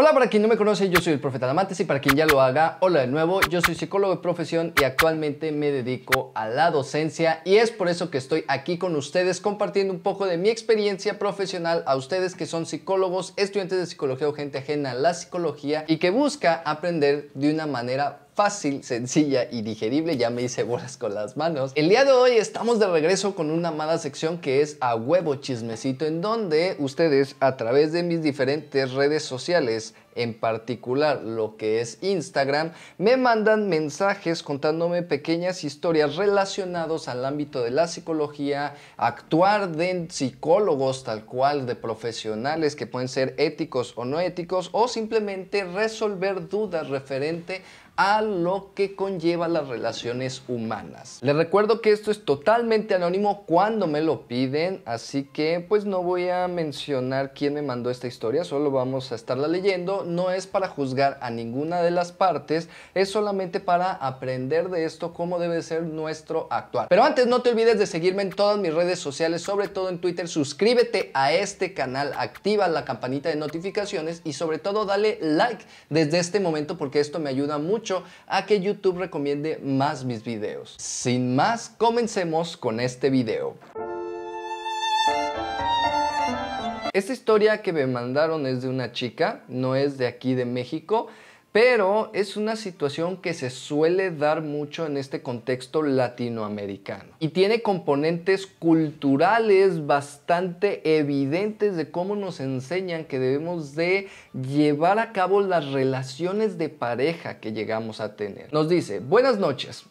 Hola para quien no me conoce, yo soy el profeta Damantes y para quien ya lo haga, hola de nuevo, yo soy psicólogo de profesión y actualmente me dedico a la docencia y es por eso que estoy aquí con ustedes compartiendo un poco de mi experiencia profesional a ustedes que son psicólogos, estudiantes de psicología o gente ajena a la psicología y que busca aprender de una manera fácil, sencilla y digerible. Ya me hice bolas con las manos. El día de hoy estamos de regreso con una mala sección que es a huevo chismecito, en donde ustedes a través de mis diferentes redes sociales en particular lo que es Instagram, me mandan mensajes contándome pequeñas historias relacionadas al ámbito de la psicología, actuar de psicólogos tal cual, de profesionales que pueden ser éticos o no éticos, o simplemente resolver dudas referente a lo que conlleva las relaciones humanas. Les recuerdo que esto es totalmente anónimo cuando me lo piden, así que pues no voy a mencionar quién me mandó esta historia, solo vamos a estarla leyendo no es para juzgar a ninguna de las partes, es solamente para aprender de esto cómo debe ser nuestro actuar. Pero antes no te olvides de seguirme en todas mis redes sociales, sobre todo en Twitter, suscríbete a este canal, activa la campanita de notificaciones y sobre todo dale like desde este momento porque esto me ayuda mucho a que YouTube recomiende más mis videos. Sin más, comencemos con este video. Esta historia que me mandaron es de una chica, no es de aquí de México, pero es una situación que se suele dar mucho en este contexto latinoamericano y tiene componentes culturales bastante evidentes de cómo nos enseñan que debemos de llevar a cabo las relaciones de pareja que llegamos a tener. Nos dice, buenas noches,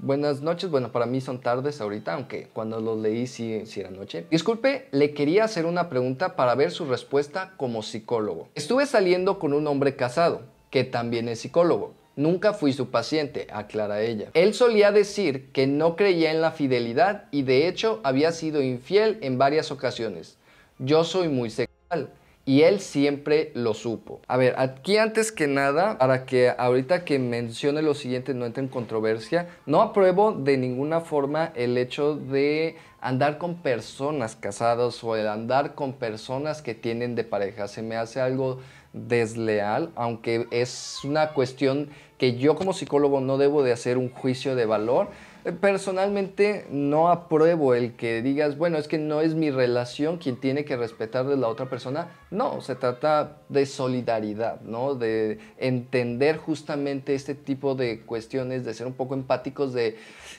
Buenas noches, bueno, para mí son tardes ahorita, aunque cuando los leí sí, era noche. Disculpe, le quería hacer una pregunta para ver su respuesta como psicólogo. Estuve saliendo con un hombre casado, que también es psicólogo. Nunca fui su paciente, aclara ella. Él solía decir que no creía en la fidelidad y de hecho había sido infiel en varias ocasiones. Yo soy muy sexual y él siempre lo supo. A ver, aquí antes que nada, para que ahorita que mencione lo siguiente no entre en controversia, no apruebo de ninguna forma el hecho de andar con personas casadas o el andar con personas que tienen de pareja. Se me hace algo desleal, aunque es una cuestión que yo como psicólogo no debo de hacer un juicio de valor, eh, personalmente no apruebo el que digas, bueno, es que no es mi relación quien tiene que respetar de la otra persona. No, se trata de solidaridad, ¿no? De entender justamente este tipo de cuestiones, de ser un poco empáticos de,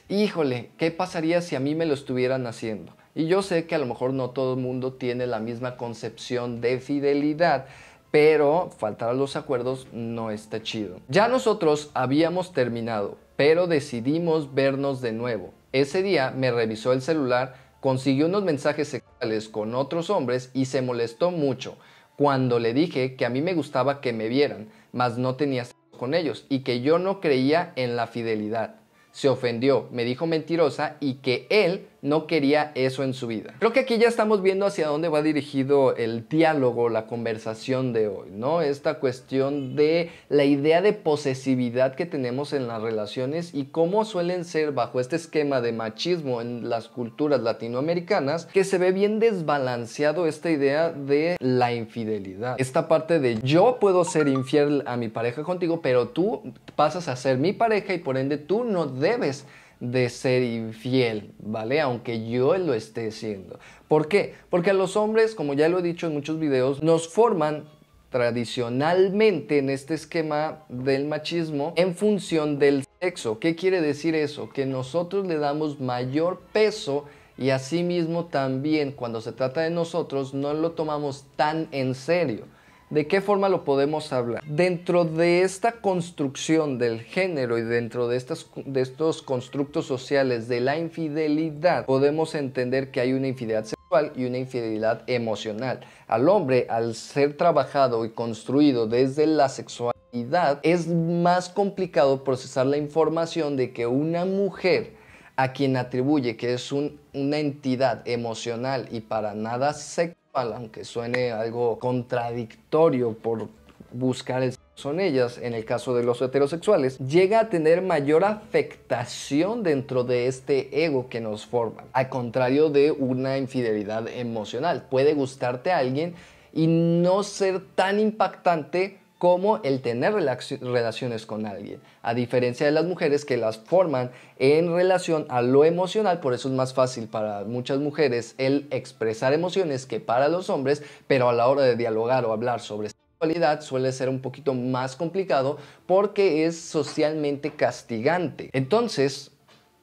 híjole, ¿qué pasaría si a mí me lo estuvieran haciendo? Y yo sé que a lo mejor no todo el mundo tiene la misma concepción de fidelidad, pero faltar a los acuerdos no está chido. Ya nosotros habíamos terminado pero decidimos vernos de nuevo. Ese día me revisó el celular, consiguió unos mensajes sexuales con otros hombres y se molestó mucho cuando le dije que a mí me gustaba que me vieran, mas no tenía sexo con ellos y que yo no creía en la fidelidad. Se ofendió, me dijo mentirosa y que él no quería eso en su vida. Creo que aquí ya estamos viendo hacia dónde va dirigido el diálogo, la conversación de hoy, ¿no? Esta cuestión de la idea de posesividad que tenemos en las relaciones y cómo suelen ser bajo este esquema de machismo en las culturas latinoamericanas, que se ve bien desbalanceado esta idea de la infidelidad. Esta parte de yo puedo ser infiel a mi pareja contigo, pero tú pasas a ser mi pareja y por ende tú no debes de ser infiel, ¿vale? Aunque yo lo esté siendo. ¿Por qué? Porque a los hombres, como ya lo he dicho en muchos videos, nos forman tradicionalmente en este esquema del machismo en función del sexo. ¿Qué quiere decir eso? Que nosotros le damos mayor peso y asimismo también cuando se trata de nosotros no lo tomamos tan en serio. ¿De qué forma lo podemos hablar? Dentro de esta construcción del género y dentro de, estos constructos sociales de la infidelidad, podemos entender que hay una infidelidad sexual y una infidelidad emocional. Al hombre, al ser trabajado y construido desde la sexualidad, es más complicado procesar la información de que una mujer a quien atribuye que es una entidad emocional y para nada sexual, aunque suene algo contradictorio por buscar el son ellas, en el caso de los heterosexuales, llega a tener mayor afectación dentro de este ego que nos forma, al contrario de una infidelidad emocional. Puede gustarte a alguien y no ser tan impactante como el tener relaciones con alguien. A diferencia de las mujeres que las forman en relación a lo emocional, por eso es más fácil para muchas mujeres el expresar emociones que para los hombres, pero a la hora de dialogar o hablar sobre sexualidad suele ser un poquito más complicado porque es socialmente castigante. Entonces,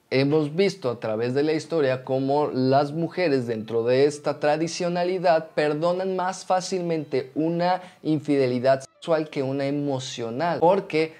hemos visto a través de la historia cómo las mujeres dentro de esta tradicionalidad perdonan más fácilmente una infidelidad que una emocional, porque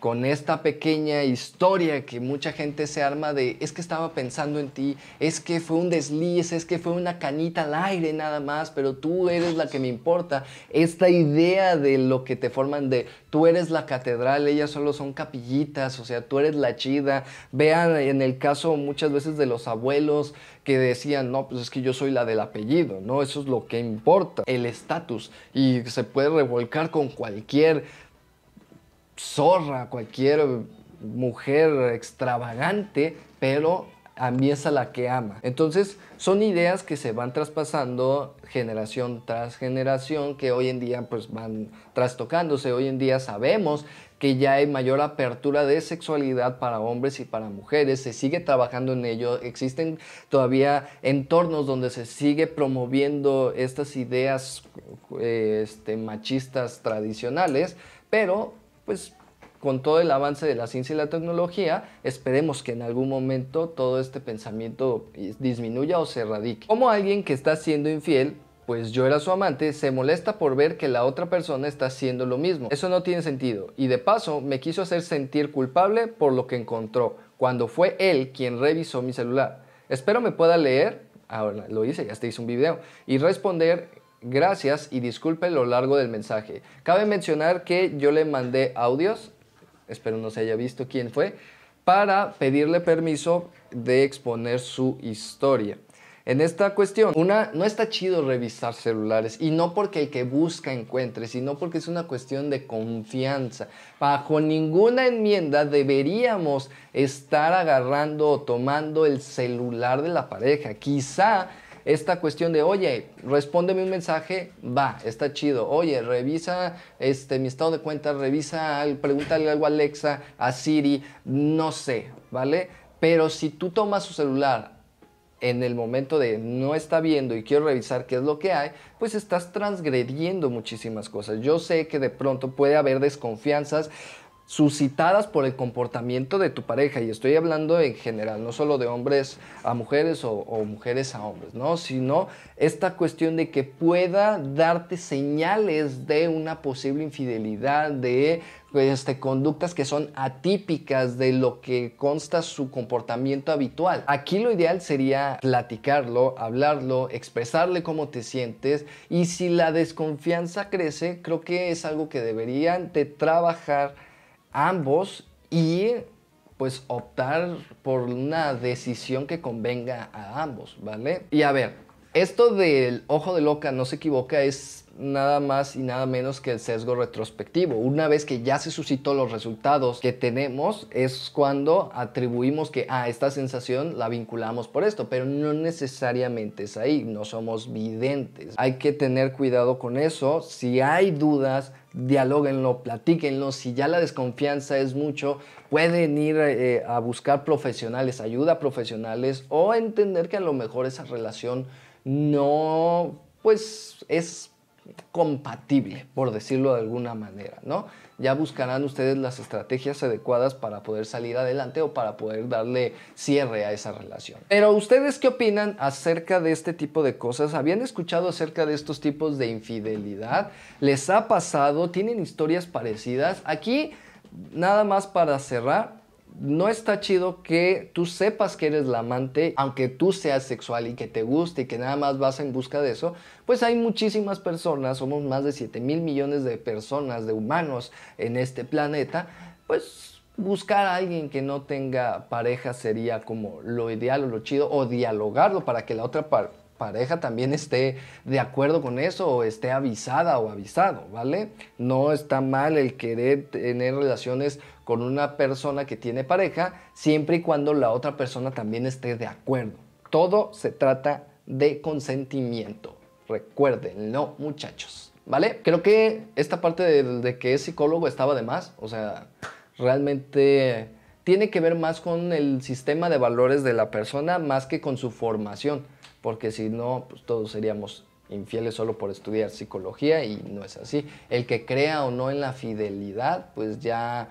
con esta pequeña historia que mucha gente se arma de es que estaba pensando en ti, es que fue un desliz, es que fue una canita al aire nada más, pero tú eres la que me importa. Esta idea de lo que te forman de tú eres la catedral, ellas solo son capillitas, o sea, tú eres la chida. Vean en el caso muchas veces de los abuelos que decían, no, pues es que yo soy la del apellido, ¿no? Eso es lo que importa, el estatus. Y se puede revolcar con cualquier zorra, cualquier mujer extravagante, pero a mí es a la que ama. Entonces, son ideas que se van traspasando generación tras generación, que hoy en día pues van trastocándose. Hoy en día sabemos que ya hay mayor apertura de sexualidad para hombres y para mujeres, se sigue trabajando en ello, existen todavía entornos donde se sigue promoviendo estas ideas eh, este, machistas tradicionales, pero pues con todo el avance de la ciencia y la tecnología, esperemos que en algún momento todo este pensamiento eh, disminuya o se erradique. Como alguien que está siendo infiel, pues yo era su amante, se molesta por ver que la otra persona está haciendo lo mismo. Eso no tiene sentido. Y de paso, me quiso hacer sentir culpable por lo que encontró, cuando fue él quien revisó mi celular. Espero me pueda leer, ahora lo hice, ya te hice un video, y responder Gracias y disculpe lo largo del mensaje. Cabe mencionar que yo le mandé audios, espero no se haya visto quién fue, para pedirle permiso de exponer su historia. En esta cuestión, una, no está chido revisar celulares y no porque el que busca encuentre, sino porque es una cuestión de confianza. Bajo ninguna enmienda deberíamos estar agarrando o tomando el celular de la pareja. Quizá esta cuestión de, oye, respóndeme un mensaje, va, está chido. Oye, revisa este, mi estado de cuenta, revisa, pregúntale algo a Alexa, a Siri, no sé, ¿vale? Pero si tú tomas su celular en el momento de no está viendo y quiero revisar qué es lo que hay, pues estás transgrediendo muchísimas cosas. Yo sé que de pronto puede haber desconfianzas suscitadas por el comportamiento de tu pareja, y estoy hablando en general, no solo de hombres a mujeres o, mujeres a hombres, ¿no? Sino esta cuestión de que pueda darte señales de una posible infidelidad, de este, conductas que son atípicas de lo que consta su comportamiento habitual. Aquí lo ideal sería platicarlo, hablarlo, expresarle cómo te sientes y si la desconfianza crece, creo que es algo que deberían de trabajar ambos y pues optar por una decisión que convenga a ambos, ¿vale? Y a ver, esto del ojo de loca no se equivoca es nada más y nada menos que el sesgo retrospectivo. Una vez que ya se suscitó los resultados que tenemos, es cuando atribuimos que a ah, esta sensación la vinculamos por esto, pero no necesariamente es ahí, no somos videntes. Hay que tener cuidado con eso. Si hay dudas, dialóguenlo, platíquenlo. Si ya la desconfianza es mucho, pueden ir eh, a buscar profesionales, ayuda a profesionales o entender que a lo mejor esa relación no, pues es compatible, por decirlo de alguna manera, ¿no? Ya buscarán ustedes las estrategias adecuadas para poder salir adelante o para poder darle cierre a esa relación. Pero ustedes qué opinan acerca de este tipo de cosas? ¿Habían escuchado acerca de estos tipos de infidelidad? ¿Les ha pasado? ¿Tienen historias parecidas? Aquí, nada más para cerrar, no está chido que tú sepas que eres la amante, aunque tú seas sexual y que te guste y que nada más vas en busca de eso, pues hay muchísimas personas, somos más de 7 mil millones de personas, de humanos en este planeta, pues buscar a alguien que no tenga pareja sería como lo ideal o lo chido, o dialogarlo para que la otra parte pareja también esté de acuerdo con eso o esté avisada o avisado, ¿vale? No está mal el querer tener relaciones con una persona que tiene pareja siempre y cuando la otra persona también esté de acuerdo. Todo se trata de consentimiento. Recuerden, no muchachos, ¿vale? Creo que esta parte de, de que es psicólogo estaba de más, o sea, realmente tiene que ver más con el sistema de valores de la persona más que con su formación porque si no, pues todos seríamos infieles solo por estudiar psicología y no es así. El que crea o no en la fidelidad, pues ya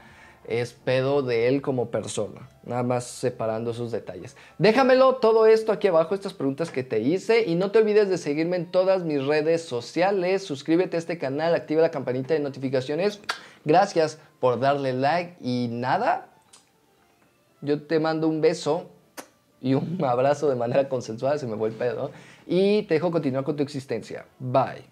es pedo de él como persona. Nada más separando esos detalles. Déjamelo todo esto aquí abajo, estas preguntas que te hice. Y no te olvides de seguirme en todas mis redes sociales. Suscríbete a este canal, activa la campanita de notificaciones. Gracias por darle like y nada. Yo te mando un beso y un abrazo de manera consensual, se me fue el pedo. Y te dejo continuar con tu existencia. Bye.